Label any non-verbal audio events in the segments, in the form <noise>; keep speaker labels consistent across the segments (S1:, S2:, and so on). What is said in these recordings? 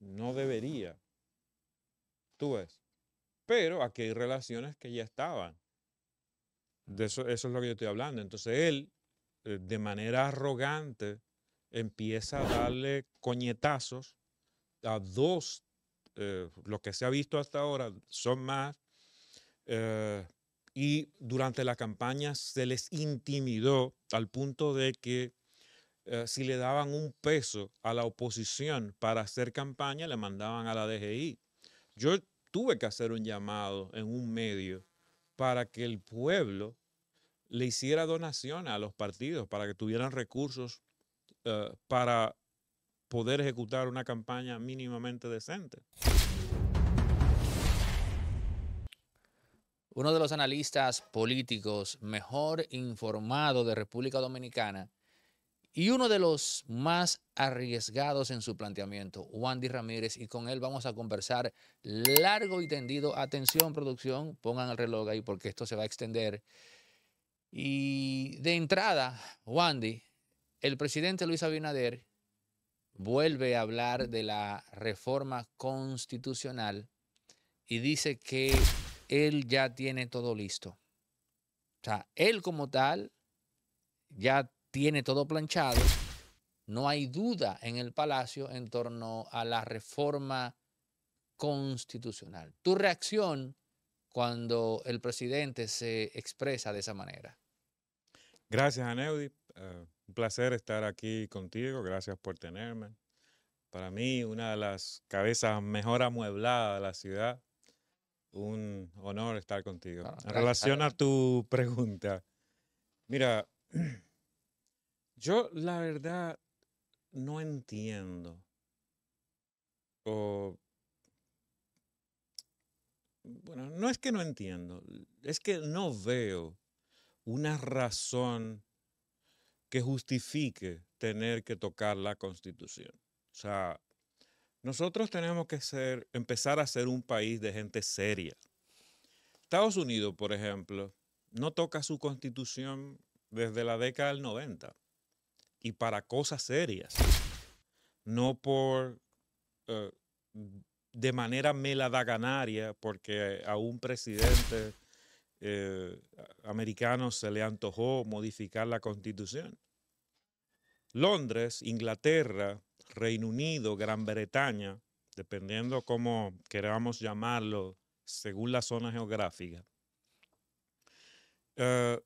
S1: No debería. Tú ves. Pero aquí hay relaciones que ya estaban. eso, es lo que yo estoy hablando. Entonces él, eh, de manera arrogante, empieza a darle coñetazos a dos, eh, lo que se ha visto hasta ahora son más, eh, y durante la campaña se les intimidó al punto de que eh, si le daban un peso a la oposición para hacer campaña, le mandaban a la DGI. Yo tuve que hacer un llamado en un medio para que el pueblo le hiciera donación a los partidos, para que tuvieran recursos eh, para poder ejecutar una campaña mínimamente decente. Uno de los analistas políticos mejor
S2: informado de República Dominicana y uno de los más arriesgados en su planteamiento, Wandy Ramírez, y con él vamos a conversar largo y tendido. Atención, producción, pongan el reloj ahí porque esto se va a extender. Y de entrada, Wandy, el presidente Luis Abinader vuelve a hablar de la reforma constitucional y dice que él ya tiene todo listo. O sea, él como tal ya tiene todo planchado. No hay duda en el Palacio en torno a la reforma constitucional. Tu reacción cuando el presidente se expresa de esa manera.
S1: Gracias, Aneudi. Eh, un placer estar aquí contigo. Gracias por tenerme. Para mí, una de las cabezas mejor amuebladas de la ciudad. Un honor estar contigo. en relación a tu pregunta, mira, <clears throat> Yo la verdad no entiendo. bueno, no es que no entiendo, es que no veo una razón que justifique tener que tocar la Constitución. O sea, nosotros tenemos que ser, empezar a ser un país de gente seria. Estados Unidos, por ejemplo, no toca su Constitución desde la década del 90 y para cosas serias, no por eh, de manera meladaganaria, porque a un presidente eh, americano se le antojó modificar la constitución. Londres, Inglaterra, Reino Unido, Gran Bretaña, dependiendo cómo queramos llamarlo, según la zona geográfica, eh,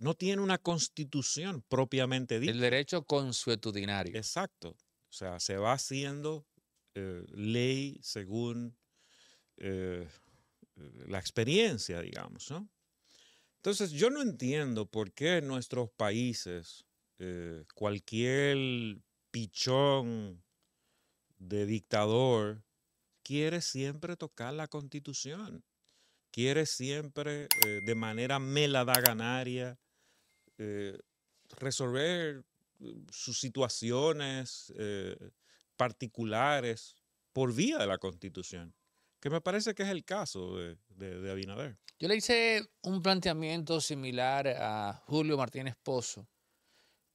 S1: no tiene una constitución propiamente dicha. El derecho consuetudinario. Exacto. O sea, se va haciendo eh, ley según eh, la experiencia, digamos. Entonces, yo no entiendo por qué en nuestros países eh, cualquier pichón de dictador quiere siempre tocar la constitución, quiere siempre de manera meladaganaria eh, resolver eh, sus situaciones eh, particulares por vía de la Constitución, que me parece que es el caso de, Abinader.
S2: Yo le hice un planteamiento similar a Julio Martínez Pozo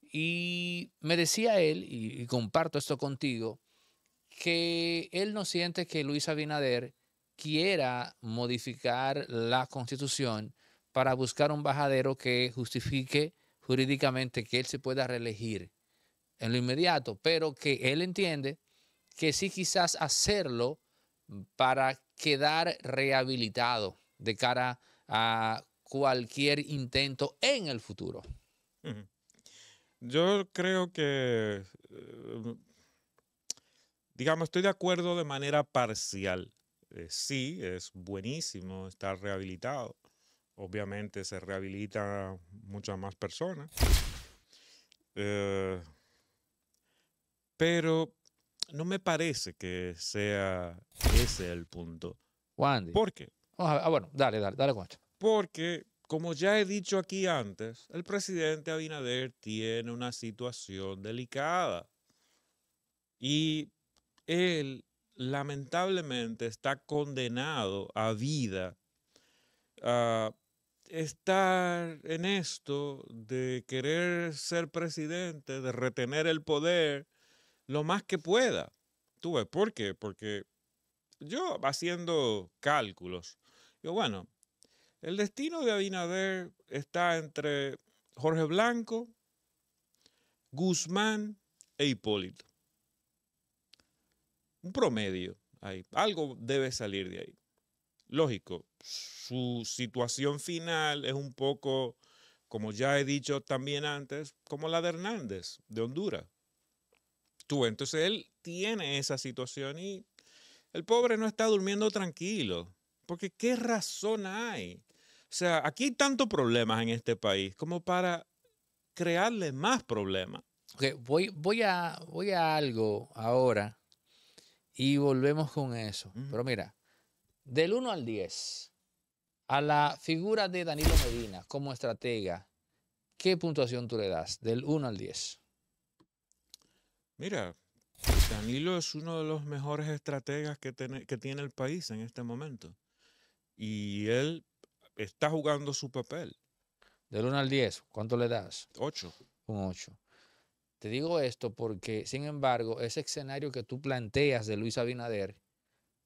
S2: y me decía él, y comparto esto contigo, que él no siente que Luis Abinader quiera modificar la constitución para buscar un bajadero que justifique jurídicamente que él se pueda reelegir en lo inmediato, pero que él entiende que sí quizás hacerlo para quedar rehabilitado de cara a cualquier intento en el
S1: futuro. Yo creo que, eh, digamos, estoy de acuerdo de manera parcial. Eh, sí, es buenísimo estar rehabilitado, obviamente se rehabilita muchas más personas. Eh, pero no me parece que sea ese el punto. ¿Por qué? Ah, ah, bueno, dale, dale, dale con Porque, como ya he dicho aquí antes, el presidente Abinader tiene una situación delicada. Y él lamentablemente está condenado a vida estar en esto de querer ser presidente, de retener el poder lo más que pueda. ¿Tú ¿Por qué? Porque yo haciendo cálculos, yo bueno, el destino de Abinader está entre Jorge Blanco, Guzmán e Hipólito. Un promedio ahí. Algo debe salir de ahí lógico, su situación final es un poco, como ya he dicho también antes, como la de Hernández, de Honduras. Tú, entonces él tiene esa situación y el pobre no está durmiendo tranquilo, porque ¿qué razón hay? O sea, aquí hay tantos problemas en este país como para crearle más problemas. voy, voy, a, voy
S2: a algo ahora y volvemos con eso. Pero mira, del 1 al 10 a la figura de Danilo Medina como estratega, ¿qué puntuación tú le das del 1 al 10?
S1: Mira, Danilo es uno de los mejores estrategas que, tiene, que tiene el país en este momento. Y él está jugando su papel. Del 1
S2: al 10, ¿cuánto le das? 8. Un 8. Te digo esto porque, sin embargo, ese escenario que tú planteas de Luis Abinader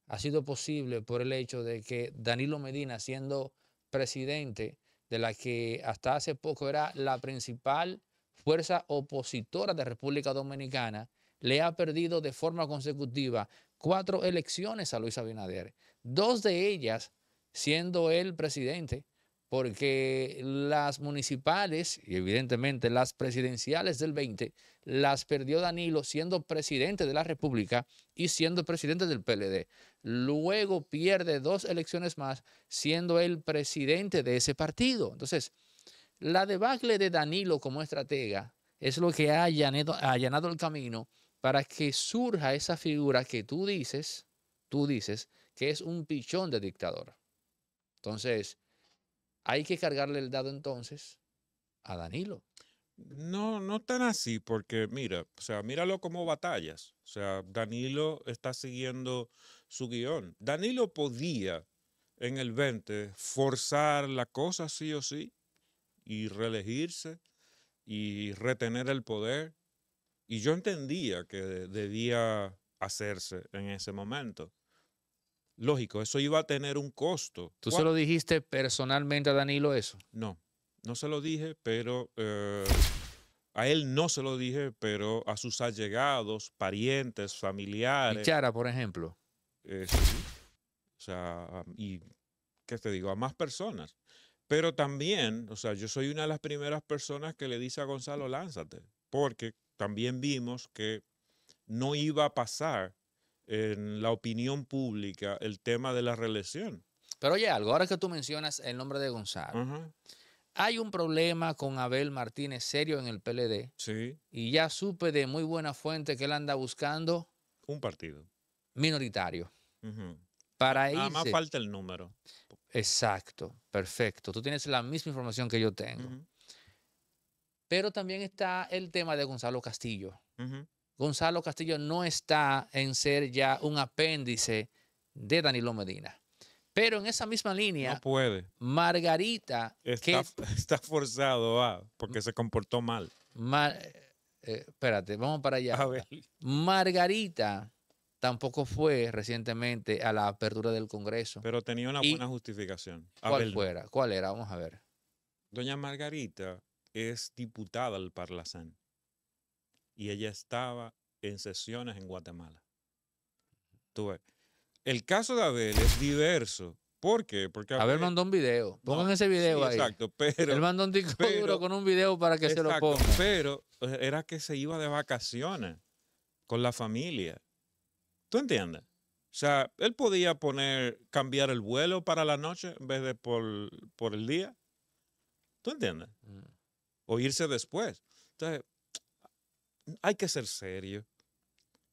S2: ha sido posible por el hecho de que Danilo Medina, siendo presidente de la que hasta hace poco era la principal fuerza opositora de República Dominicana, le ha perdido de forma consecutiva cuatro elecciones a Luis Abinader, dos de ellas siendo él presidente porque las municipales y evidentemente las presidenciales del 20 las perdió Danilo siendo presidente de la República y siendo presidente del PLD. Luego pierde dos elecciones más siendo el presidente de ese partido. Entonces, la debacle de Danilo como estratega es lo que ha allanado, ha allanado el camino para que surja esa figura que tú dices, tú dices, que es un pichón
S1: de dictador. Entonces, hay que cargarle el dado entonces a Danilo. No, no tan así, porque mira, o sea, míralo como batallas. O sea, Danilo está siguiendo su guión. Danilo podía en el 20 forzar la cosa sí o sí y reelegirse y retener el poder. Y yo entendía que debía hacerse en ese momento. Lógico, eso iba a tener un costo. ¿Tú se lo
S2: dijiste personalmente a Danilo eso?
S1: No, no se lo dije, pero eh, a él no se lo dije, pero a sus allegados, parientes, familiares. Chara, por ejemplo. Eh, sí. O sea, y qué te digo, a más personas. Pero también, o sea, yo soy una de las primeras personas que le dice a Gonzalo, lánzate, porque también vimos que no iba a pasar en la opinión pública el tema de la reelección. Pero oye, algo, ahora que tú mencionas el nombre de Gonzalo, hay un problema
S2: con Abel Martínez serio en el PLD. Sí. Y ya supe de muy buena fuente que él anda buscando. Un partido. Minoritario. Para ahí más falta el número. Exacto, perfecto. Tú tienes la misma información que yo tengo. Pero también está el tema de Gonzalo Castillo. Gonzalo Castillo no está en ser ya un apéndice de Danilo Medina. Pero en esa misma línea, Margarita está, que, <laughs> está forzado a, porque se comportó mal. Eh, espérate, vamos para allá. Margarita tampoco fue recientemente a la apertura del Congreso.
S1: Pero tenía una buena justificación. ¿Cuál fuera? ¿Cuál
S2: era? Vamos a ver.
S1: Doña Margarita es diputada al Parlacén y ella estaba en sesiones en Guatemala. Tú El caso de Abel es diverso. ¿Por qué? Porque Abel, mandó un video. Pongan ese video ahí. Exacto, pero. Él mandó un disco con un video para que se lo pongan. Pero eh, era que se iba de vacaciones con la familia. ¿Tú entiendes? O sea, él podía poner, cambiar el vuelo para la noche en vez de por, el día. ¿Tú entiendes? Mm. O irse después. Entonces, hay que ser serio.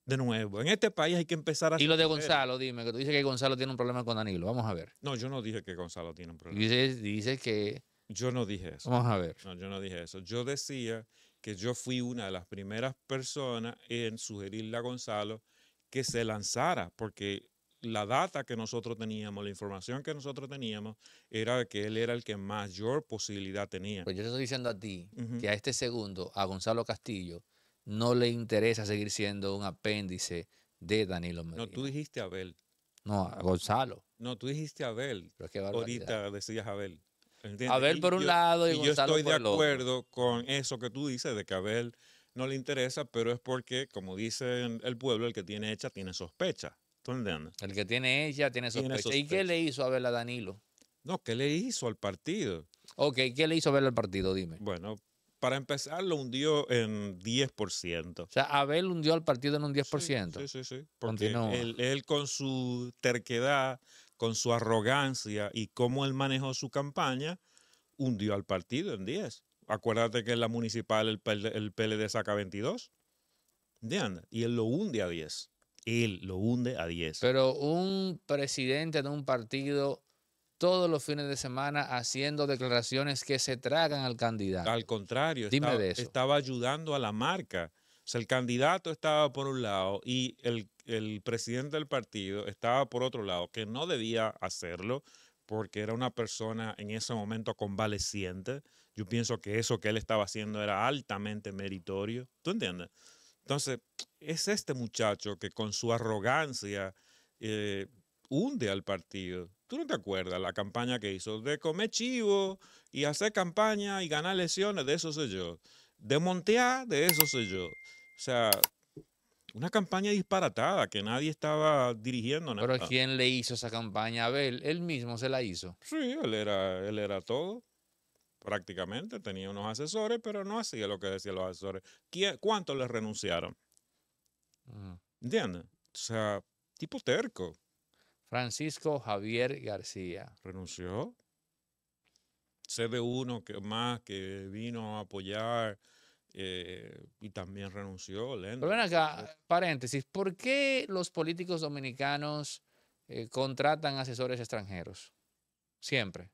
S1: De nuevo, en este país hay que empezar a... Y lo de Gonzalo, dime, que tú dices que Gonzalo tiene un problema con Danilo. Vamos a ver. No, yo no dije que Gonzalo tiene un problema. Dice que... Yo no dije eso. Vamos a ver. No, yo no dije eso. Yo decía que yo fui una de las primeras personas en sugerirle a Gonzalo que se lanzara, porque la data que nosotros teníamos, la información que nosotros teníamos, era que él era el que mayor posibilidad tenía. Pues yo te estoy diciendo a ti que a este segundo, a Gonzalo Castillo, no le interesa seguir siendo
S2: un apéndice de Danilo Medina.
S1: No, tú dijiste Abel. No, a
S2: Gonzalo.
S1: No, tú dijiste Abel. que Ahorita decías Abel. ¿Entiendes? Abel por un lado y, Gonzalo por otro. Yo estoy de acuerdo con eso que tú dices de que Abel no le interesa, pero es porque, como dice el pueblo, el que tiene hecha tiene sospecha. ¿Tú entiendes? El que tiene hecha tiene sospecha. ¿Y qué le hizo Abel a Danilo? No, ¿qué le hizo al partido? Ok, ¿qué le hizo Abel al partido? Dime. Bueno, para empezar, lo hundió en 10%. O sea, Abel hundió al partido en un 10%. Sí, sí, sí. Porque él, con su terquedad, con su arrogancia y cómo él manejó su campaña, hundió al partido en 10. Acuérdate que en la municipal el, PLD saca 22. Y él lo hunde a 10. Él lo hunde a 10. Pero un presidente de un
S2: partido todos los fines de semana haciendo declaraciones que se tragan al candidato.
S1: Al contrario, estaba, ayudando a la marca. O sea, el candidato estaba por un lado y el, presidente del partido estaba por otro lado, que no debía hacerlo porque era una persona en ese momento convaleciente. Yo pienso que eso que él estaba haciendo era altamente meritorio. ¿Tú entiendes? Entonces, es este muchacho que con su arrogancia eh, hunde al partido ¿Tú no te acuerdas la campaña que hizo de comer chivo y hacer campaña y ganar lesiones? De eso soy yo. De montear, de eso soy yo. O sea, una campaña disparatada que nadie estaba dirigiendo Pero ¿quién le hizo esa campaña? Abel, él mismo se la hizo. Sí, él era, él era todo, prácticamente. Tenía unos asesores, pero no hacía lo que decían los asesores. ¿Cuántos les renunciaron? ¿Entiendes? O sea, tipo terco. Francisco Javier García. ¿Renunció? Sé de uno que más que vino a apoyar eh, y también renunció. Pero ven acá,
S2: paréntesis, ¿por qué los políticos dominicanos eh, contratan asesores extranjeros? Siempre.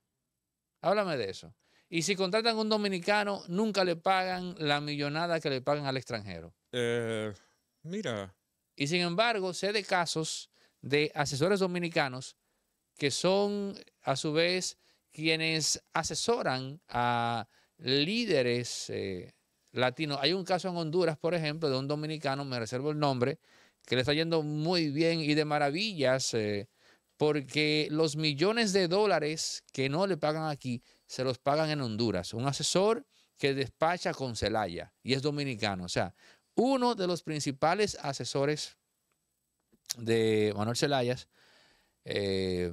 S2: Háblame de eso. Y si contratan a un dominicano, nunca le pagan la millonada que le pagan al extranjero. Eh, mira. Y sin embargo, sé de casos de asesores dominicanos que son a su vez quienes asesoran a líderes eh, latinos. Hay un caso en Honduras, por ejemplo, de un dominicano, me reservo el nombre, que le está yendo muy bien y de maravillas, eh, porque los millones de dólares que no le pagan aquí, se los pagan en Honduras. Un asesor que despacha con Celaya y es dominicano. O sea, uno de los principales asesores de Manuel Celayas, eh,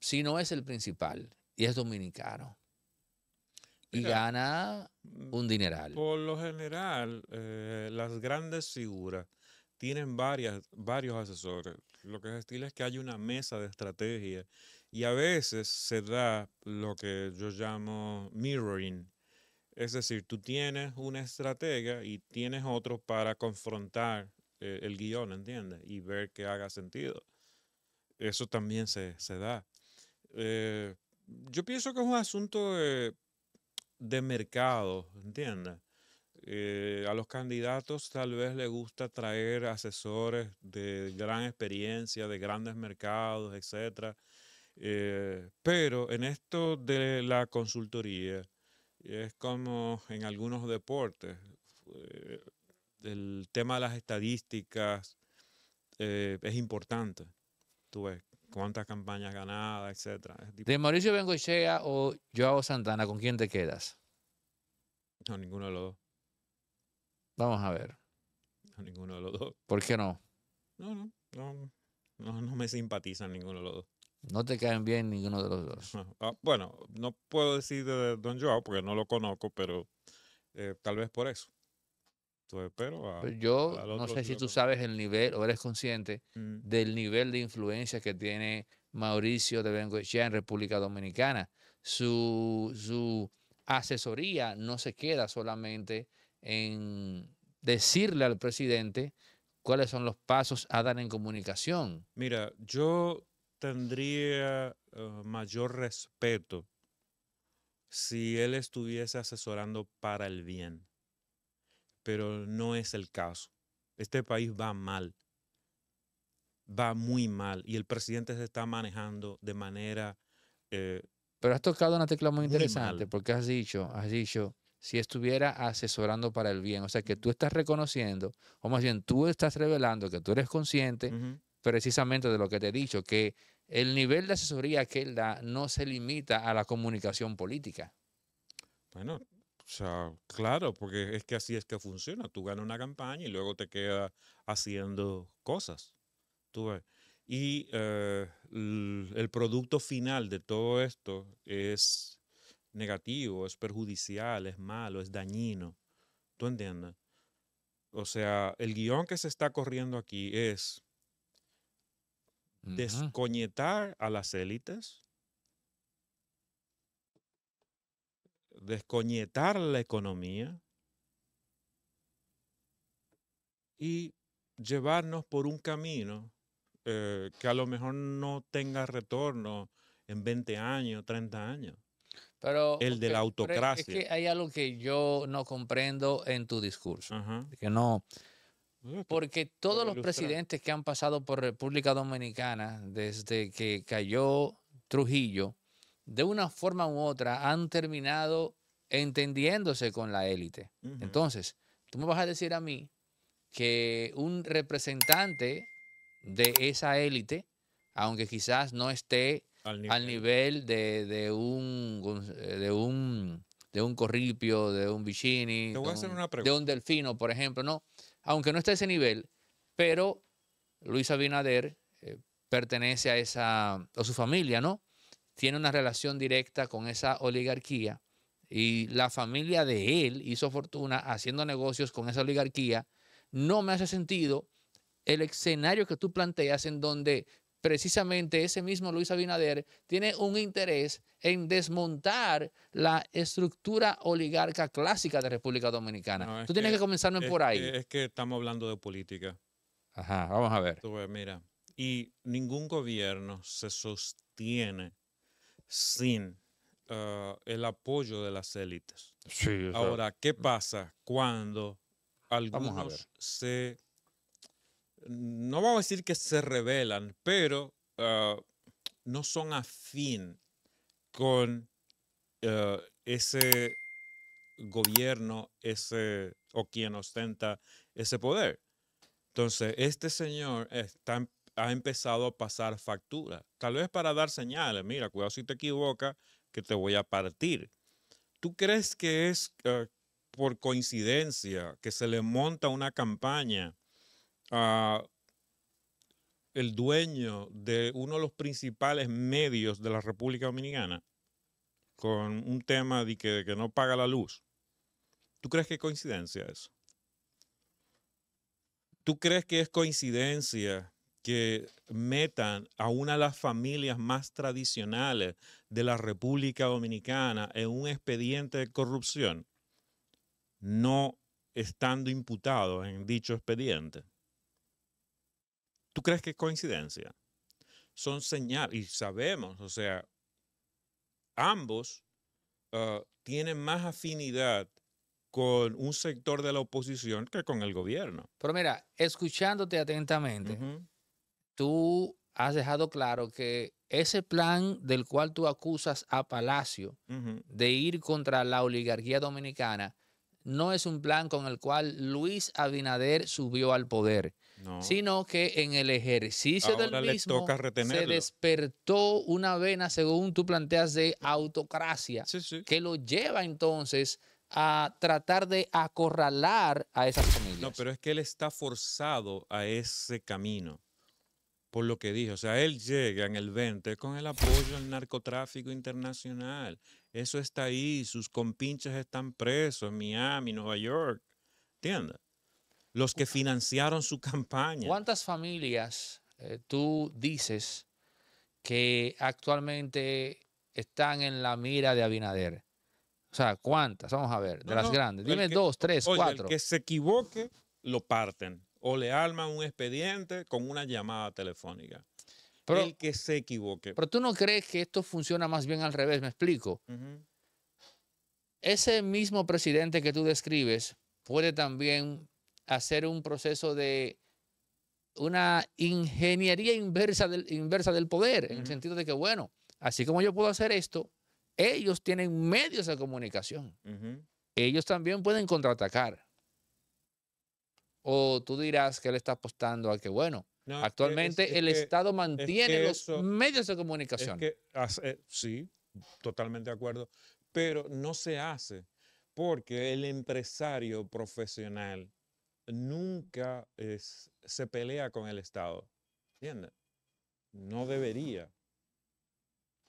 S2: si no es el principal y es dominicano y gana mm, un dineral.
S1: Por lo general, eh, las grandes figuras tienen varias, varios asesores. Lo que es estila es que hay una mesa de estrategia y a veces se da lo que yo llamo mirroring. Es decir, tú tienes una estrategia y tienes otro para confrontar eh, el guión, ¿entiendes? Y ver que haga sentido. Eso también se, da. Eh, yo pienso que es un asunto de, mercado, ¿entiendes? Eh, a los candidatos tal vez les gusta traer asesores de gran experiencia, de grandes mercados, etc. pero en esto de la consultoría, es como en algunos deportes el tema de las estadísticas eh, es importante. Tú ves cuántas campañas ganadas, etcétera.
S2: De Mauricio Bengochea o Joao Santana, ¿con quién te quedas?
S1: A ninguno de los dos. Vamos a ver. A ninguno de los dos. ¿Por qué no? No, no, no, no, me simpatizan ninguno de los dos. No te caen bien ninguno de los dos. <laughs> Ah, bueno, no puedo decir de Don Joao porque no lo conozco, pero eh, tal vez por eso yo no sé si tú sabes
S2: el nivel o eres consciente mm. del nivel de influencia que tiene Mauricio de Bengoechea en República Dominicana. Su, su asesoría no se queda solamente en decirle al presidente cuáles son los pasos a dar en comunicación.
S1: Mira, yo tendría uh, mayor respeto si él estuviese asesorando para el bien pero no es el caso. Este país va mal, va muy mal y el presidente se está manejando de manera... Eh,
S2: pero has tocado una tecla muy interesante porque has dicho, has dicho, si estuviera asesorando para el bien, o sea que tú estás reconociendo, o más bien tú estás revelando que tú eres consciente precisamente de lo que te he dicho, que el nivel de asesoría que él da no se limita a la comunicación política.
S1: Bueno, o sea, claro, porque es que así es que funciona. Tú ganas una campaña y luego te quedas haciendo cosas. Y eh, el producto final de todo esto es negativo, es perjudicial, es malo, es dañino. ¿Tú entiendes? O sea, el guión que se está corriendo aquí es descoñetar a las élites, descoñetar la economía y llevarnos por un camino eh, que a lo mejor no tenga retorno en 20 años, 30 años. Pero, el de la autocracia. que
S2: hay algo que yo no
S1: comprendo en tu discurso. Que no.
S2: Porque todos los presidentes que han pasado por República Dominicana desde que cayó Trujillo, de una forma u otra, han terminado entendiéndose con la élite. Entonces, tú me vas a decir a mí que un representante de esa élite, aunque quizás no esté al nivel, de, de, un, de un corripio, de un bichini de, un, delfino, por ejemplo, no, aunque no esté a ese nivel, pero Luis Abinader eh, pertenece a esa, o su familia, ¿no? Tiene una relación directa con esa oligarquía y la familia de él hizo fortuna haciendo negocios con esa oligarquía, no me hace sentido el escenario que tú planteas en donde precisamente ese mismo Luis Abinader tiene un interés en desmontar la estructura oligarca clásica de República Dominicana. tú tienes que, comenzarme por ahí. Es
S1: que estamos hablando de política. Ajá, vamos a ver. mira, y ningún gobierno se sostiene sin Ah, el apoyo de las élites. Ahora, ¿qué pasa cuando algunos se... No vamos a decir que se rebelan, pero ah, no son afín con ah, ese gobierno, ese o quien ostenta ese poder. Entonces, este señor está, em, ha empezado a pasar factura, tal vez para dar señales, mira, cuidado si te equivocas, que te voy a partir. ¿Tú crees que es eh, por coincidencia que se le monta una campaña a el dueño de uno de los principales medios de la República Dominicana con un tema de que, que no paga la luz? ¿Tú crees que es coincidencia eso? ¿Tú crees que es coincidencia que metan a una de las familias más tradicionales de la República Dominicana en un expediente de corrupción, no estando imputados en dicho expediente. ¿Tú crees que es coincidencia? Son señales, y sabemos, o sea, ambos ah, tienen más afinidad con un sector de la oposición que con el gobierno. Pero mira, escuchándote
S2: atentamente, tú has dejado claro que ese plan del cual tú acusas a Palacio de ir contra la oligarquía dominicana no es un plan con el cual Luis Abinader subió al poder, sino que en el ejercicio del mismo se despertó una vena, según tú planteas, de autocracia, que lo lleva entonces a tratar de acorralar
S1: a esas familias. No, pero es que él está forzado a ese camino por lo que dije. O sea, él llega en el 20 con el apoyo al narcotráfico internacional. Eso está ahí, sus compinches están presos en Miami, Nueva York. ¿Entiendes? Los que financiaron su campaña. ¿Cuántas familias eh, tú dices que actualmente
S2: están en la mira de Abinader? O sea, ¿cuántas? Vamos a ver, de las grandes. Dime dos, tres, oye, cuatro. El que
S1: se equivoque, lo parten o le arman un expediente con una llamada telefónica. Pero, el que se equivoque. Pero
S2: tú no crees que esto funciona más bien al revés, me explico. Ese mismo presidente que tú describes puede también hacer un proceso de una ingeniería inversa del, inversa del poder, en el sentido de que, bueno, así como yo puedo hacer esto, ellos tienen medios de comunicación. Ellos también pueden contraatacar o tú dirás que él está apostando a que, bueno, actualmente el Estado mantiene los
S1: medios de comunicación. Eh, sí, totalmente de acuerdo, pero no se hace porque el empresario profesional nunca se pelea con el Estado. ¿Entiendes? No debería.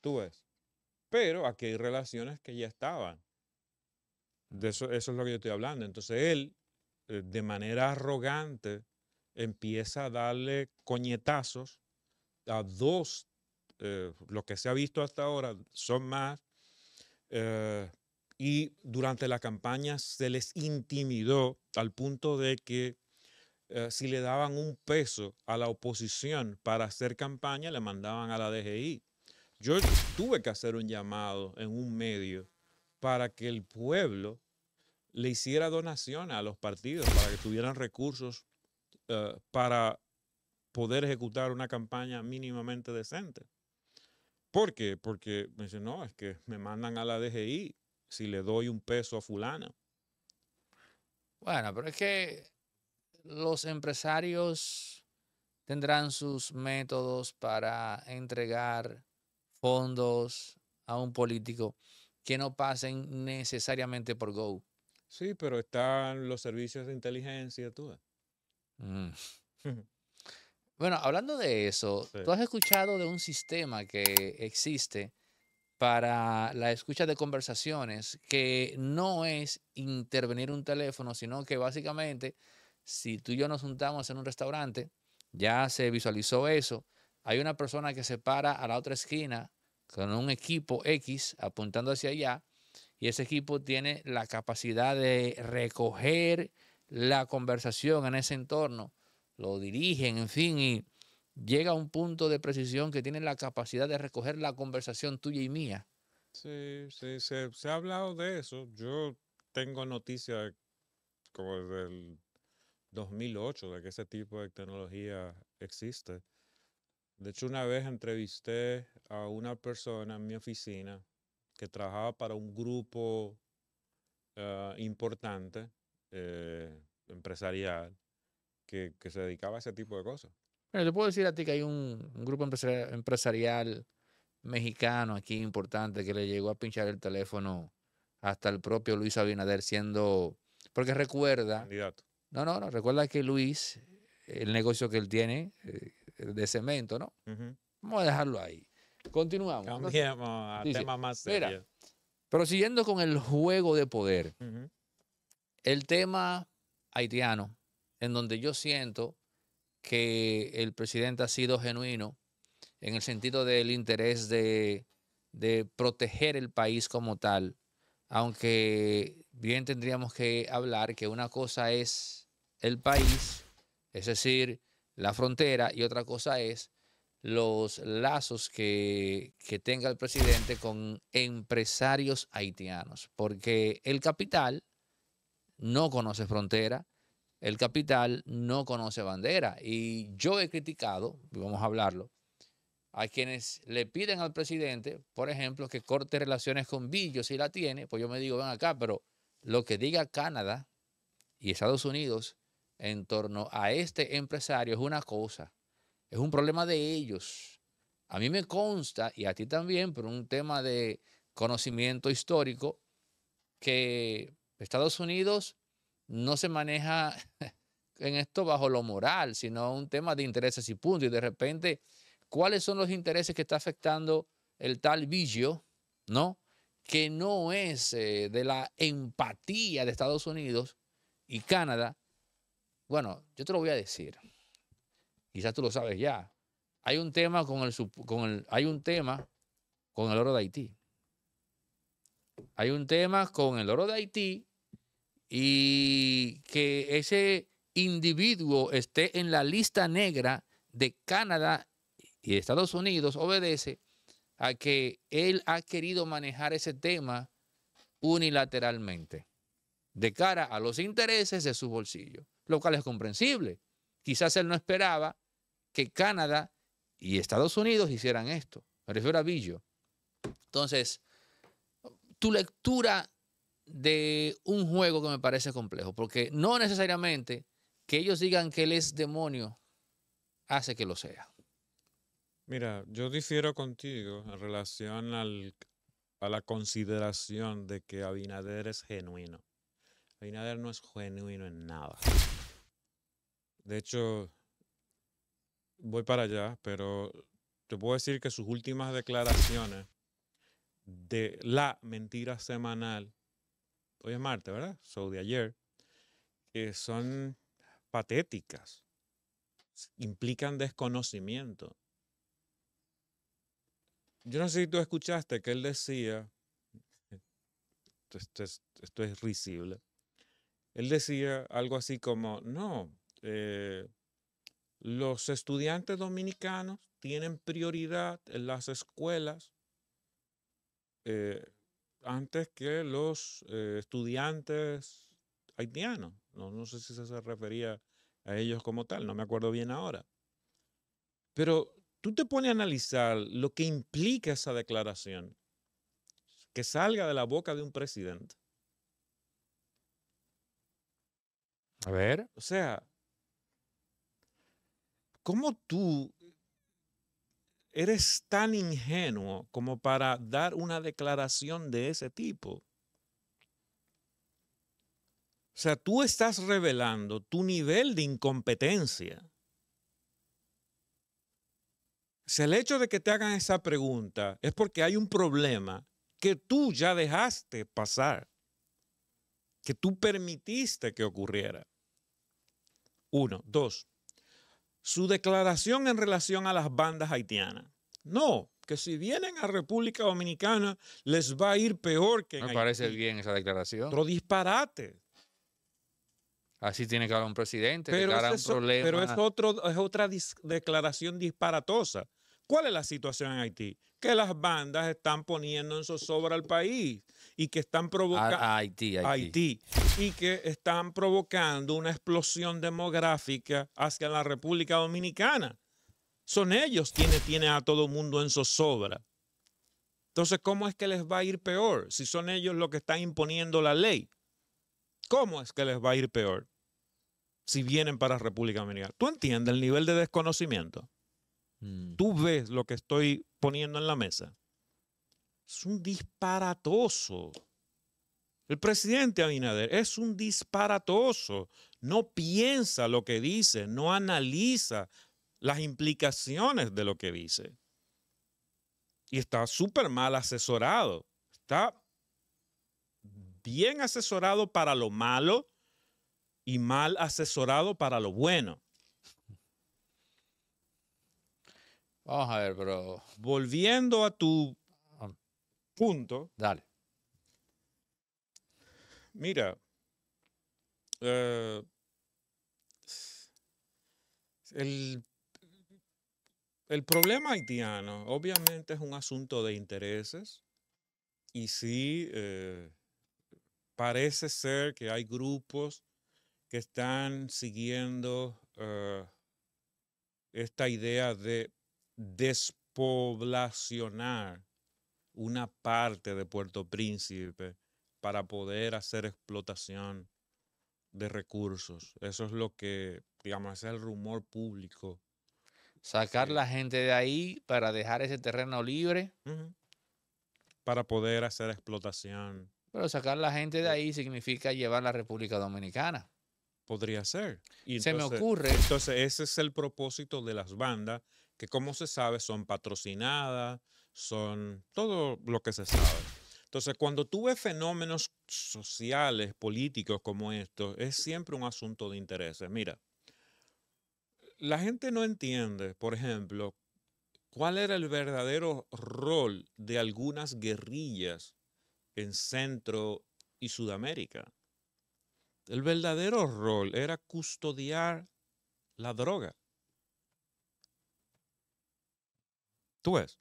S1: Tú ves. Pero aquí hay relaciones que ya estaban. De eso, eso es lo que yo estoy hablando. Entonces él eh, de manera arrogante empieza a darle coñetazos a dos, eh, lo que se ha visto hasta ahora son más, eh, y durante la campaña se les intimidó al punto de que si le daban un peso a la oposición para hacer campaña, le mandaban a la DGI. Yo tuve que hacer un llamado en un medio para que el pueblo le hiciera donaciones a los partidos para que tuvieran recursos eh, para poder ejecutar una campaña mínimamente decente. ¿Por qué? Porque me dicen, no, es que me mandan a la DGI si le doy un peso a fulana. Bueno, pero es que
S2: los empresarios tendrán sus métodos para entregar fondos a un político que no pasen necesariamente por Go.
S1: Sí, pero están los servicios de inteligencia, tú. Mm.
S2: bueno, hablando de eso, ¿tú has
S1: escuchado de un sistema que existe
S2: para la escucha de conversaciones que no es intervenir un teléfono, sino que básicamente si tú y yo nos juntamos en un restaurante, ya se visualizó eso, hay una persona que se para a la otra esquina con un equipo X apuntando hacia allá y ese equipo tiene la capacidad de recoger la conversación en ese entorno, lo dirigen, en fin, y llega a un punto de precisión que tiene la capacidad de recoger la conversación tuya y mía.
S1: Sí, sí, se, se ha hablado de eso. Yo tengo noticias como desde el 2008 de que ese tipo de tecnología existe. De hecho, una vez entrevisté a una persona en mi oficina que trabajaba para un grupo ah, importante eh, empresarial que, se dedicaba a ese tipo de cosas.
S2: Bueno, te puedo decir a ti que hay un, grupo empresarial, mexicano aquí importante que le llegó a pinchar el teléfono hasta el propio Luis Abinader siendo, porque recuerda, Candidato. no, no, no, recuerda que Luis, el negocio que él tiene eh, de cemento, ¿no? Vamos a dejarlo ahí. Continuamos. Cambiemos a más prosiguiendo con el juego de poder, el tema haitiano, en donde yo siento que el presidente ha sido genuino en el sentido del interés de proteger el país como tal, aunque bien tendríamos que hablar que una cosa es el país, es decir, la frontera, y otra cosa es los lazos que, que tenga el presidente con empresarios haitianos, porque el capital no conoce frontera, el capital no conoce bandera. Y yo he criticado, y vamos a hablarlo, a quienes le piden al presidente, por ejemplo, que corte relaciones con Billo si la tiene, pues yo me digo, ven acá, pero lo que diga Canadá y Estados Unidos en torno a este empresario es una cosa. Es un problema de ellos. A mí me consta, y a ti también, por un tema de conocimiento histórico, que Estados Unidos no se maneja <laughs> en esto bajo lo moral, sino un tema de intereses y punto. Y de repente, ¿cuáles son los intereses que está afectando el tal Billio, ¿no? Que no es eh, de la empatía de Estados Unidos y Canadá. Bueno, yo te lo voy a decir quizás tú lo sabes ya, hay un tema con el, hay un tema con el oro de Haití. Hay un tema con el oro de Haití y que ese individuo esté en la lista negra de Canadá y Estados Unidos obedece a que él ha querido manejar ese tema unilateralmente, de cara a los intereses de su bolsillo, lo cual es comprensible. Quizás él no esperaba que Canadá y Estados Unidos hicieran esto. Me refiero a Billo. Entonces, tu lectura de un juego que me parece complejo, porque no necesariamente que ellos digan que él es demonio hace que lo sea.
S1: Mira, yo difiero contigo en relación al, a la consideración de que Abinader es genuino. Abinader no es genuino en nada. De hecho, voy para allá, pero te puedo decir que sus últimas declaraciones de la mentira semanal, hoy es martes, ¿verdad? So de ayer, que eh, son patéticas, implican desconocimiento. Yo no sé si tú escuchaste que él decía, esto es, esto es risible, él decía algo así como, no, eh, los estudiantes dominicanos tienen prioridad en las escuelas eh, antes que los eh, estudiantes haitianos. No, no sé si se, se refería a ellos como tal, no me acuerdo bien ahora. Pero tú te pones a analizar lo que implica esa declaración que salga de la boca de un presidente. A ver. O sea, ¿cómo tú eres tan ingenuo como para dar una declaración de ese tipo? O sea, tú estás revelando tu nivel de incompetencia. Si el hecho de que te hagan esa pregunta es porque hay un problema que tú ya dejaste pasar, que tú permitiste que ocurriera. Uno, dos, su declaración en relación a las bandas haitianas. No, que si vienen a República Dominicana les va a ir peor que en Me parece
S2: bien esa declaración. Otro
S1: disparate.
S2: Así tiene que hablar un presidente, pero es un Pero es,
S1: otra declaración disparatosa. ¿Cuál es la situación en Haití? Que las bandas están poniendo en zozobra al país y que están provocando ah, Haití, y que están provocando una explosión demográfica hacia la República Dominicana. Son ellos quienes tienen a todo el mundo en zozobra. Entonces, ¿cómo es que les va a ir peor si son ellos los que están imponiendo la ley? ¿Cómo es que les va a ir peor si vienen para República Dominicana? ¿Tú entiendes el nivel de desconocimiento? Mm. ¿Tú ves lo que estoy poniendo en la mesa? Es un disparatoso. El presidente Abinader es un disparatoso. No piensa lo que dice, no analiza las implicaciones de lo que dice. Y está súper mal asesorado. Está bien asesorado para lo malo y mal asesorado para lo bueno. Vamos a ver, bro. Volviendo a tu Dale. Mira, eh, el, problema haitiano obviamente es un asunto de intereses y sí eh, parece ser que hay grupos que están siguiendo eh, esta idea de despoblacionar una parte de Puerto Príncipe para poder hacer explotación de recursos. Eso es lo que, digamos, es el rumor público.
S2: Sacar la gente de ahí para dejar ese terreno libre. Para poder hacer explotación. Pero sacar la gente de eh. ahí significa llevar la
S1: República Dominicana. Podría ser. Y se me ocurre. Entonces, ese es el propósito de las bandas, que como se sabe son patrocinadas, son todo lo que se sabe. Entonces, cuando tú ves fenómenos sociales, políticos como estos, es siempre un asunto de interés, Mira, la gente no entiende, por ejemplo, cuál era el verdadero rol de algunas guerrillas en Centro y Sudamérica. El verdadero rol era custodiar la droga. Tú ves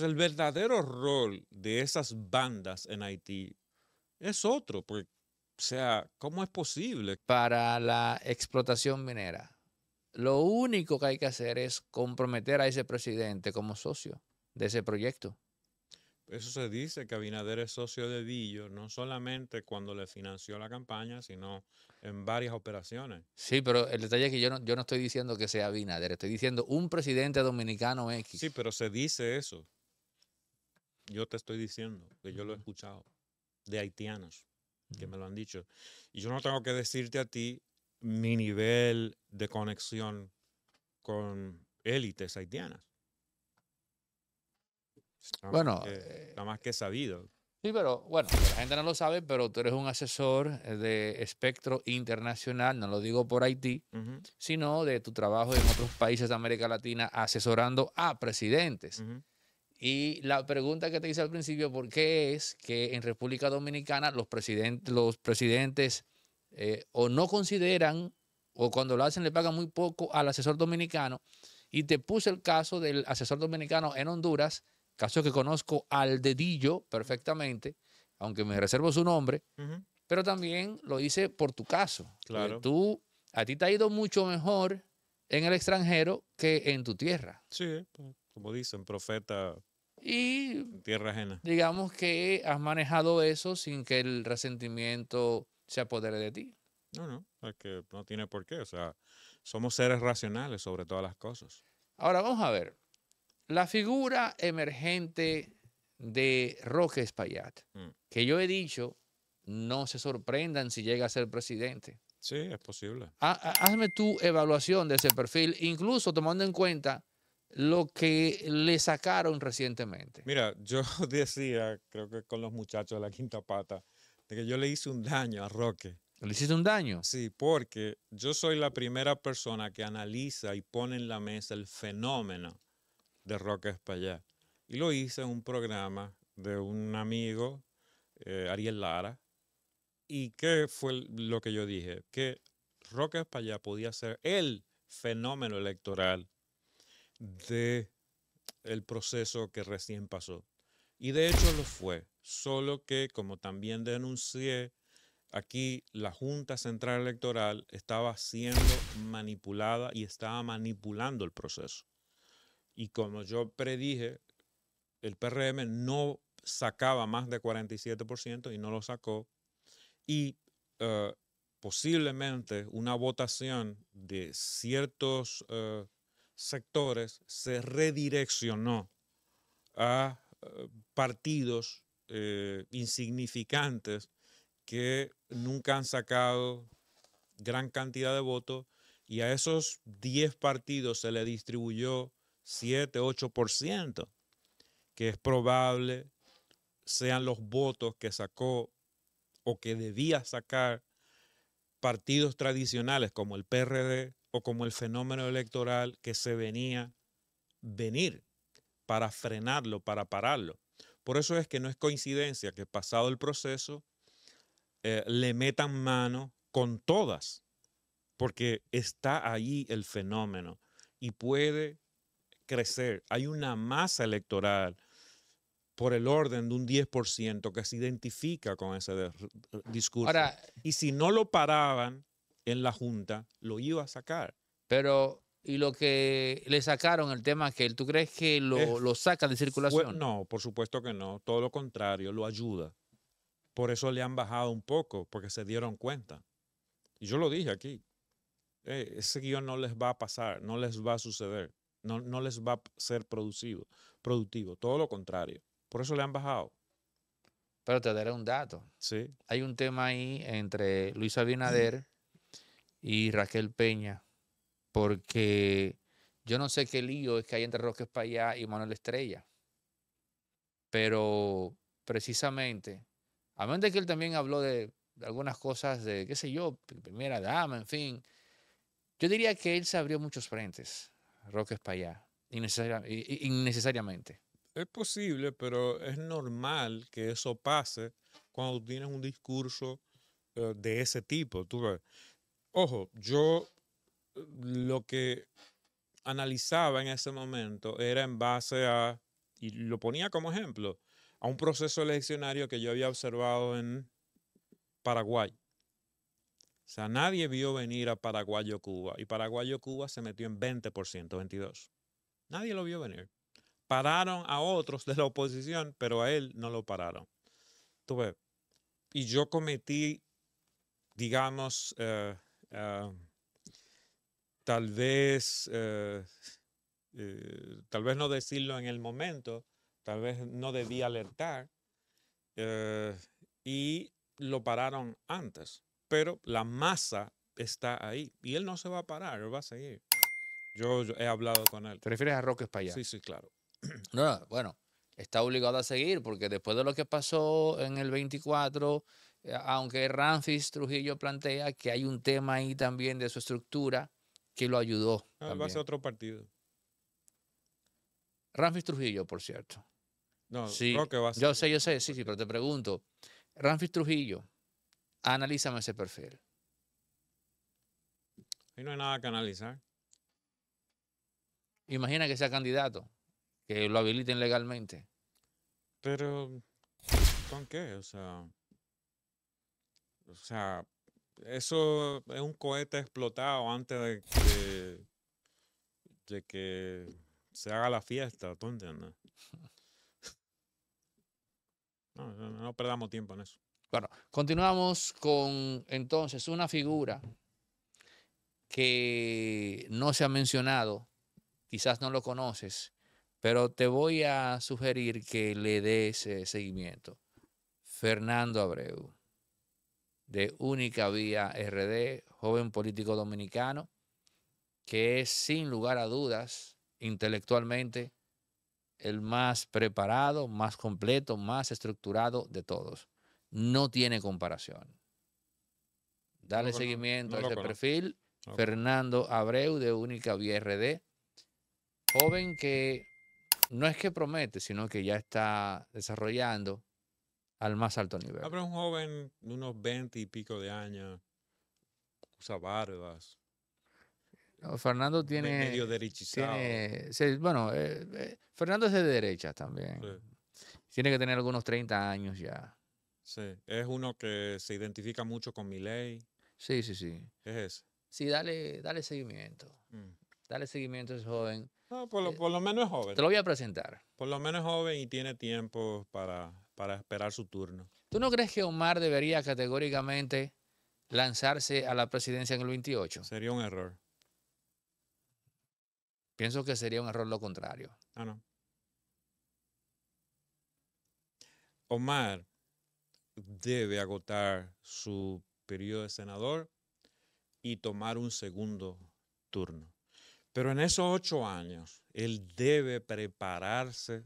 S1: el verdadero rol de esas bandas en Haití es otro, porque, o sea, ¿cómo es posible? Para la explotación minera, lo único que hay
S2: que hacer es comprometer a ese presidente como socio de ese proyecto.
S1: Eso se dice que Abinader es socio de Dillo, no solamente cuando le financió la campaña, sino en varias operaciones.
S2: Sí, pero el detalle es que yo no, yo no estoy diciendo que sea Abinader, estoy
S1: diciendo un presidente dominicano X. Sí, pero se dice eso. Yo te estoy diciendo que yo lo he escuchado de haitianos que me lo han dicho. Y yo no tengo que decirte a ti mi nivel de conexión con élites haitianas. bueno, nada eh,
S2: más que sabido. Sí, pero bueno, la gente no lo sabe, pero tú eres un asesor eh, de espectro internacional, no lo digo por Haití, sino de tu trabajo en otros países de América Latina asesorando a presidentes. Y la pregunta que te hice al principio, ¿por qué es que en República Dominicana los, los presidentes eh, o no consideran, o cuando lo hacen le pagan muy poco al asesor dominicano? Y te puse el caso del asesor dominicano en Honduras, caso que conozco al dedillo perfectamente, aunque me reservo su nombre, pero también lo hice por tu caso. Claro. Tú, a ti te ha ido mucho mejor en el extranjero que en tu tierra.
S1: Sí, pues,
S2: como dicen, profeta y tierra ajena. Digamos que has manejado eso sin que el resentimiento se apodere
S1: de ti. No, no, es que no tiene por qué. O sea, somos seres racionales sobre todas las cosas. Ahora vamos a ver. La figura emergente
S2: de Roque Espaillat, mm. que yo he dicho, no se sorprendan si llega a ser presidente.
S1: Sí, es posible.
S2: hazme tu evaluación de ese perfil, incluso tomando en cuenta lo que le sacaron recientemente.
S1: Mira, yo <laughs> decía, creo que con los muchachos de la quinta pata, de que yo le hice un daño a Roque. ¿Le hiciste un daño? Sí, porque yo soy la primera persona que analiza y pone en la mesa el fenómeno de Roque Espaillat. Y lo hice en un programa de un amigo, eh, Ariel Lara. ¿Y qué fue lo que yo dije? Que Roque Espaillat podía ser el fenómeno electoral de el proceso que recién pasó. Y de hecho lo fue, solo que como también denuncié, aquí la Junta Central Electoral estaba siendo manipulada y estaba manipulando el proceso. Y como yo predije, el PRM no sacaba más de 47% y no lo sacó. Y eh, posiblemente una votación de ciertos eh, sectores se redireccionó a eh, partidos eh, insignificantes que nunca han sacado gran cantidad de votos y a esos 10 partidos se le distribuyó 7, 8%, que es probable sean los votos que sacó o que debía sacar partidos tradicionales como el PRD, o como el fenómeno electoral que se venía venir para frenarlo, para pararlo. Por eso es que no es coincidencia que pasado el proceso eh, le metan mano con todas, porque está ahí el fenómeno y puede crecer. Hay una masa electoral por el orden de un 10% que se identifica con ese eh, discurso. y si no lo paraban, en la Junta lo iba a sacar. Pero, ¿y lo que
S2: le sacaron, el tema que él, tú crees que lo, saca de circulación?
S1: no, por supuesto que no, todo lo contrario, lo ayuda. Por eso le han bajado un poco, porque se dieron cuenta. Y yo lo dije aquí, eh, ese guión no les va a pasar, no les va a suceder, no, les va a ser productivo, productivo, todo lo contrario. Por eso le han bajado. Pero te daré un dato. Sí. Hay un tema ahí entre Luis
S2: Abinader y Raquel Peña, porque yo no sé qué lío es que hay entre Roque Payá y Manuel Estrella, pero precisamente, a menos de que él también habló de, algunas cosas de, qué sé yo, primera dama, en fin, yo diría que él se abrió muchos frentes,
S1: Roque Payá,
S2: innecesariamente.
S1: Es posible, pero es normal que eso pase cuando tienes un discurso eh, de ese tipo. Tú ves, Ojo, yo lo que analizaba en ese momento era en base a, y lo ponía como ejemplo, a un proceso eleccionario que yo había observado en Paraguay. O sea, nadie vio venir a Paraguayo Cuba y Paraguayo Cuba se metió en 20%, 22%. Nadie lo vio venir. Pararon a otros de la oposición, pero a él no lo pararon. Tú Y yo cometí, digamos, eh, Ah, tal vez, eh, eh, tal vez no decirlo en el momento, tal vez no debía alertar eh, y lo pararon antes, pero la masa está ahí y él no se va a parar, él va a seguir. Yo, he hablado con él.
S2: ¿Te refieres a Roque España Sí, sí, claro. <clears throat>
S1: bueno, está obligado a seguir porque
S2: después de lo que pasó en el 24 eh, aunque Ramfis Trujillo plantea que hay un tema ahí también de su estructura que lo ayudó. Ah, va a ser
S1: otro partido.
S2: Ramfis Trujillo, por cierto. No, sí, Yo sé, yo sé, sí, sí, pero te pregunto, Ramfis Trujillo, analízame ese perfil.
S1: Ahí no hay nada que analizar. Imagina
S2: que sea candidato, que lo habiliten legalmente.
S1: Pero, ¿con qué? O sea... O sea, eso es un cohete explotado antes de que, se haga la fiesta, ¿tú entiendes? <laughs> no, no, perdamos tiempo en eso. Bueno, continuamos con entonces
S2: una figura que no se ha mencionado, quizás no lo conoces, pero te voy a sugerir que le des eh, seguimiento. Fernando Abreu de Única Vía RD, joven político dominicano, que es sin lugar a dudas intelectualmente el más preparado, más completo, más estructurado de todos. No tiene comparación. Dale seguimiento a este perfil. Fernando Abreu de Única Vía RD. Joven que no es que promete, sino que ya está desarrollando al más alto nivel. Habrá
S1: ah, un joven de unos 20 y pico de años, usa barbas.
S2: Fernando tiene. Medio derechizado. bueno, eh, eh, Fernando es de derecha también. Tiene que tener algunos 30 años ya.
S1: Sí, es uno que se identifica mucho con mi ley. Sí, sí, sí. Es ese.
S2: Sí, dale, dale seguimiento. Mm.
S1: Dale seguimiento a ese joven. No, por, lo, eh, por lo menos es joven. Te lo voy a presentar. Por lo menos es joven y tiene tiempo para para esperar su turno.
S2: ¿Tú no crees que Omar debería categóricamente lanzarse a la presidencia en el 28? Sería un error. Pienso que sería un error lo contrario.
S1: Ah, no. Omar debe agotar su periodo de senador y tomar un segundo turno. Pero en esos ocho años, él debe prepararse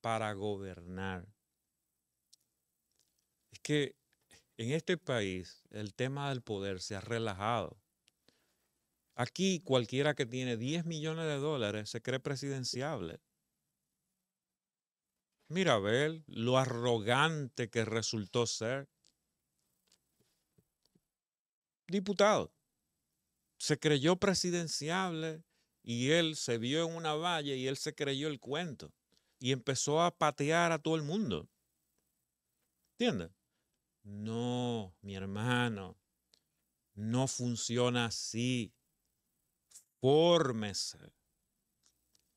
S1: para gobernar que en este país el tema del poder se ha relajado. Aquí cualquiera que tiene 10 millones de dólares se cree presidenciable. Mira, lo arrogante que resultó ser. Diputado, se creyó presidenciable y él se vio en una valle y él se creyó el cuento y empezó a patear a todo el mundo. ¿Entiendes? No, mi hermano, no funciona así. Fórmese,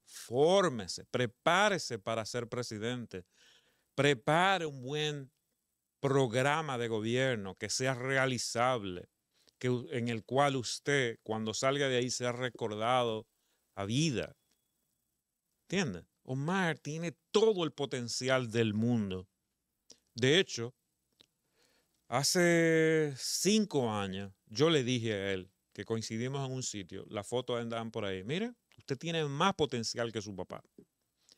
S1: fórmese, prepárese para ser presidente. Prepare un buen programa de gobierno que sea realizable, que, en el cual usted, cuando salga de ahí, sea recordado a vida. ¿Entiendes? Omar tiene todo el potencial del mundo. De hecho, Hace cinco años yo le dije a él que coincidimos en un sitio, la foto andaban por ahí, mire, usted tiene más potencial que su papá.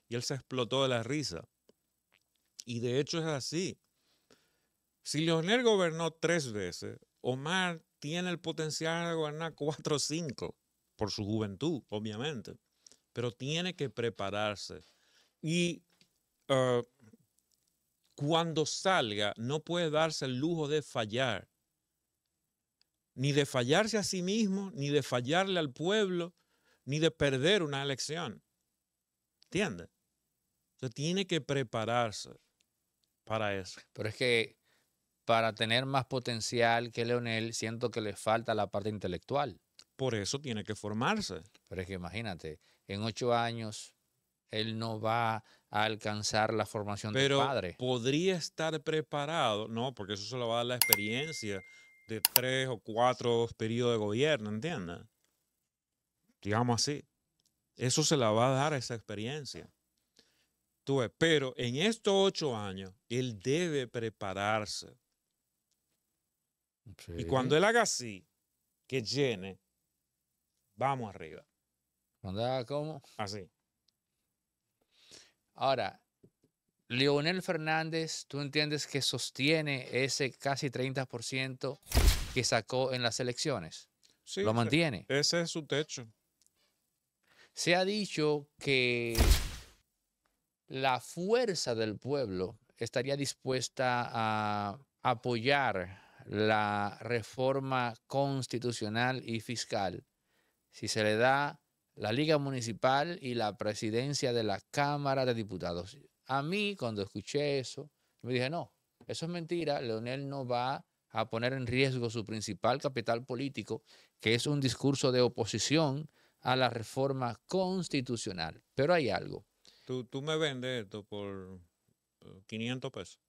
S1: Y él se explotó de la risa. Y de hecho es así. Si Leonel gobernó tres veces, Omar tiene el potencial de gobernar cuatro o cinco, por su juventud, obviamente. Pero tiene que prepararse. Y ah, cuando salga no puede darse el lujo de fallar, ni de fallarse a sí mismo, ni de fallarle al pueblo, ni de perder una elección. ¿Entiendes? Se tiene que prepararse para eso. Pero es que para tener más potencial que Leonel,
S2: siento que le falta la parte intelectual. Por eso tiene que formarse. Pero es que imagínate, en ocho años él no va alcanzar la formación de padre padre.
S1: Podría estar preparado, no, porque eso se lo va a dar la experiencia de tres o cuatro periodos de gobierno, ¿entiendes? Digamos así. Eso se la va a dar esa experiencia. Tú pero en estos ocho años, él debe prepararse. Y cuando él haga así, que llene, vamos arriba. cómo? Así. Ahora, Leonel
S2: Fernández, tú entiendes que sostiene ese casi 30% que sacó en las elecciones. Sí, lo mantiene. Ese es su techo. Se ha dicho que la fuerza del pueblo estaría dispuesta a apoyar la reforma constitucional y fiscal si se le da la Liga Municipal y la presidencia de la Cámara de Diputados. A mí, cuando escuché eso, me dije, no, eso es mentira, Leonel no va a poner en riesgo su principal capital político, que es un discurso de oposición a la reforma constitucional. Pero hay algo.
S1: ¿Tú, tú me vendes esto por 500 pesos?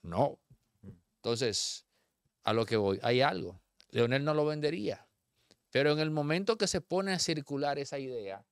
S2: No. Mm. Entonces, a lo que voy, hay algo. Leonel no lo vendería. Pero en el momento que se pone a circular esa idea,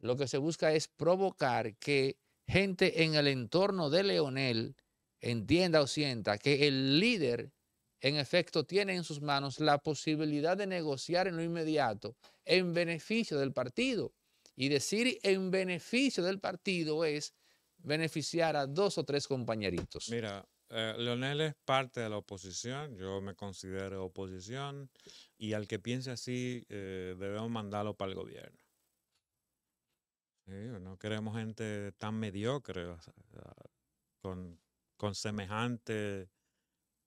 S2: lo que se busca es provocar que gente en el entorno de Leonel entienda o sienta que el líder, en efecto, tiene en sus manos la posibilidad de negociar en lo inmediato en beneficio del partido. Y decir en beneficio del partido es beneficiar a dos o tres compañeritos.
S1: Mira, eh, Leonel es parte de la oposición, yo me considero oposición y al que piense así eh, debemos mandarlo para el gobierno. no queremos gente tan mediocre, con, semejante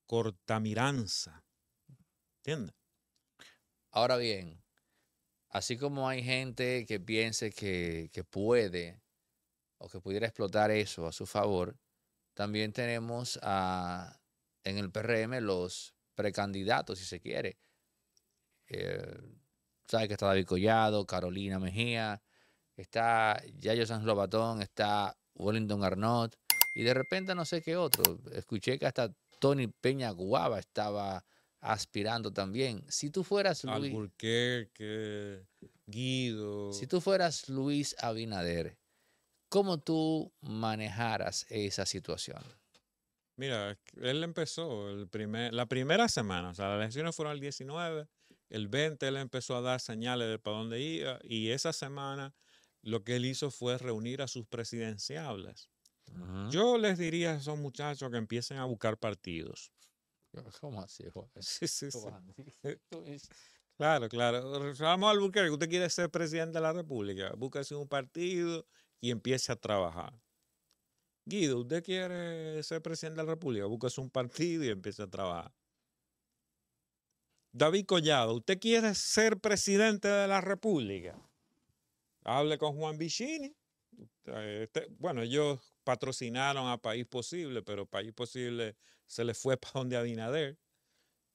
S1: cortamiranza.
S2: ¿Entiendes? Ahora bien, así como
S1: hay gente que piense
S2: que puede o que pudiera explotar eso a su favor, también tenemos a, en el PRM los precandidatos, si se quiere. Eh, Sabes que está David Collado, Carolina Mejía, está Yayo Sanz Lobatón, está Wellington Arnott, y de repente no sé qué otro. Escuché que hasta Tony Peña Guava estaba aspirando también. Si tú fueras Luis.
S1: Guido. Si tú
S2: fueras Luis Abinader, ¿Cómo tú manejaras esa situación?
S1: Mira, él empezó el primer, la primera semana, o sea, las elecciones fueron el 19, el 20 él empezó a dar señales de para dónde iba y esa semana lo que él hizo fue reunir a sus presidenciables. Yo les diría a esos muchachos que empiecen a buscar partidos. <laughs> ¿Cómo así, <laughs> Sí, sí, claro, claro. Vamos al buscar. Usted quiere ser presidente de la República. Búsquese un partido y empiece a trabajar. Guido, usted quiere ser presidente de la República, busca un partido y empiece a trabajar. David Collado, usted quiere ser presidente de la República. Hable con Juan Vicini. Este, bueno, ellos patrocinaron a País Posible, pero País Posible se le fue <laughs> para donde Abinader.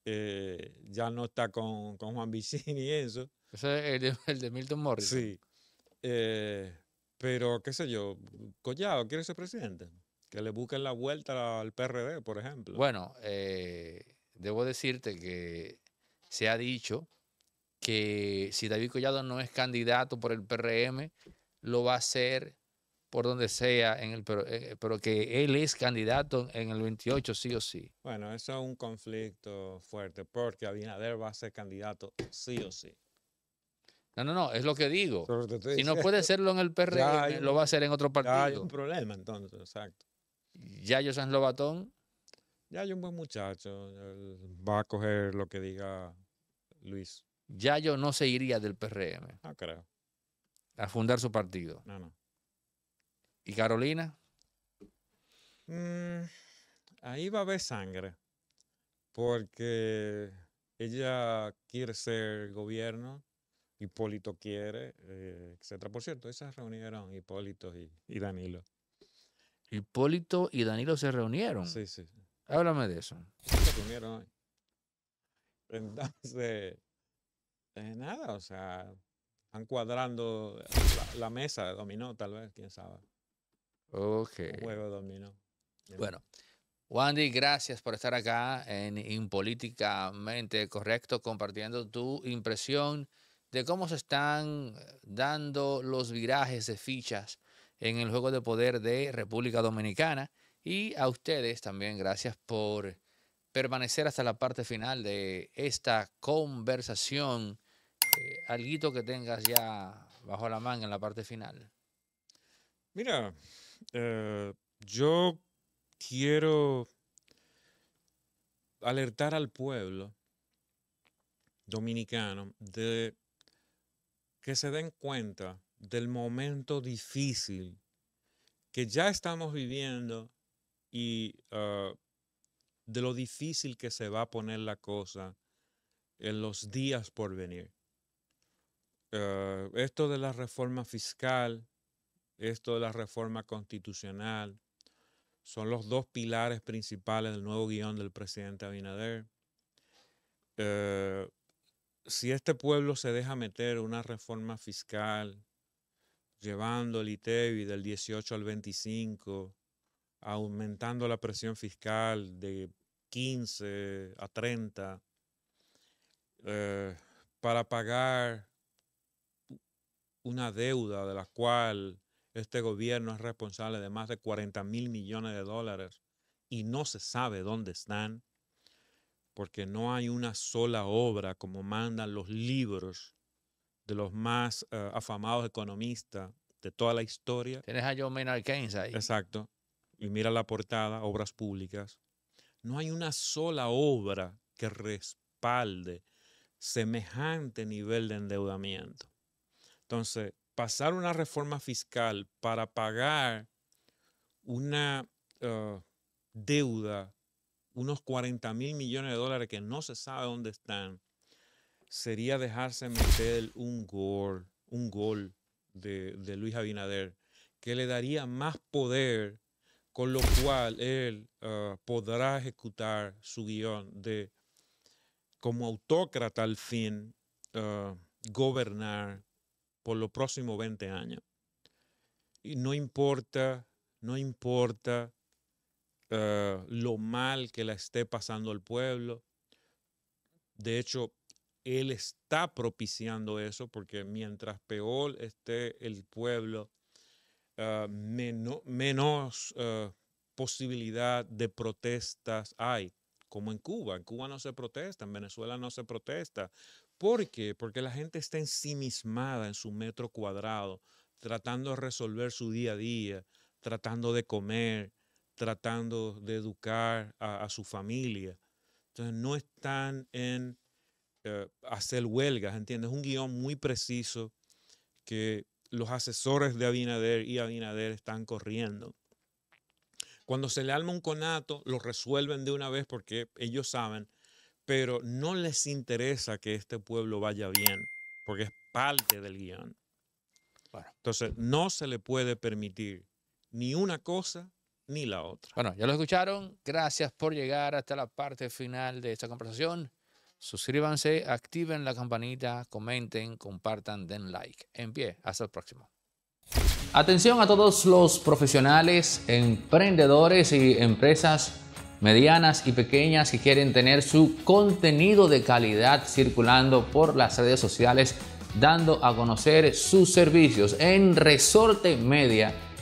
S1: Eh, ya no está con, Juan Vicini y eso. Ese es el de, Milton Morris. Sí. Eh, pero, qué sé yo, Collado quiere ser presidente. Que le busquen la vuelta al PRD, por ejemplo.
S2: Bueno, eh, debo decirte que se ha dicho que si David Collado no es candidato por el PRM, lo va a ser por donde sea, en el, pero, eh, pero, que él es candidato en el 28 sí o sí.
S1: Bueno, eso es un conflicto fuerte, porque Abinader va a ser candidato sí o sí. No, no, no, es lo que digo. Si no puede hacerlo en el <laughs> PRM, e, eh, lo va a hacer en otro partido. Ya hay un problema entonces, exacto. Yayo San Lobatón. Yayo un buen muchacho,
S2: va a coger lo que diga Luis. Yayo no se iría del PRM. E, eh. No creo. A fundar su partido. No, no. ¿Y Carolina?
S1: Mm, ahí va a haber sangre, porque ella quiere ser gobierno Hipólito quiere, etc. Eh, etcétera. Por cierto, ¿esas reunieron Hipólito
S2: y, Danilo. Hipólito y Danilo se reunieron. Sí, sí. Háblame de eso.
S1: Se reunieron. Entonces, eh, nada, o sea, están cuadrando la, mesa mesa, dominó tal vez, quién sabe.
S2: Ok.
S1: juego dominó. Bueno.
S2: Wandy, gracias por estar acá en Impolíticamente Correcto, compartiendo tu impresión de cómo se están dando los virajes de fichas en el juego de poder de República Dominicana. Y a ustedes también gracias por permanecer hasta la parte final de esta conversación. Eh, alguito que tengas ya bajo la manga en la parte final.
S1: Mira, eh, yo quiero alertar al pueblo dominicano de que se den cuenta del momento difícil que ya estamos viviendo y ah, de lo difícil que se va a poner la cosa en los días por venir. Ah, esto de la reforma fiscal, esto de la reforma constitucional, son los dos pilares principales del nuevo guión del presidente Abinader. Ah, si este pueblo se deja meter una reforma fiscal, llevando el ITEBI e del 18 al 25, aumentando la presión fiscal de 15 a 30, eh, para pagar una deuda de la cual este gobierno es responsable de más de 40 mil millones de dólares y no se sabe dónde están porque no hay una sola obra como mandan los libros de los más eh, afamados economistas de toda la historia. Tienes a John Maynard Keynes ahí. Exacto. Y mira la portada, obras públicas. No hay una sola obra que respalde semejante nivel de endeudamiento. Entonces, pasar una reforma fiscal para pagar una eh, deuda unos 40 mil millones de dólares que no se sabe dónde están, sería dejarse meter un gol, un gol de, Luis Abinader, que le daría más poder, con lo cual él ah, podrá ejecutar su guión de, como autócrata al fin, ah, gobernar por los próximos 20 años. Y no importa, no importa eh, lo mal que la esté pasando el pueblo. De hecho, él está propiciando eso porque mientras peor esté el pueblo, eh, menos eh, posibilidad de protestas hay, como en Cuba. En Cuba no se protesta, en Venezuela no se protesta. ¿Por qué? Porque la gente está ensimismada en su metro cuadrado, tratando de resolver su día a día, tratando de comer, tratando de educar a, su familia. Entonces no están en eh, hacer huelgas, ¿entiendes? Es un guión muy preciso que los asesores de Abinader y Abinader están corriendo. Cuando se le alma un conato, lo resuelven de una vez porque ellos saben, pero no les interesa que este pueblo vaya bien, porque es parte del guión. Entonces, no se le puede permitir ni una cosa ni la otra. Bueno, ya lo
S2: escucharon. Gracias por llegar hasta la parte final de esta conversación. Suscríbanse, activen la campanita, comenten, compartan, den like. En pie, hasta el próximo. Atención a todos los profesionales, emprendedores y empresas medianas y pequeñas que quieren tener su contenido de calidad circulando por las redes sociales, dando a conocer sus servicios en Resorte Media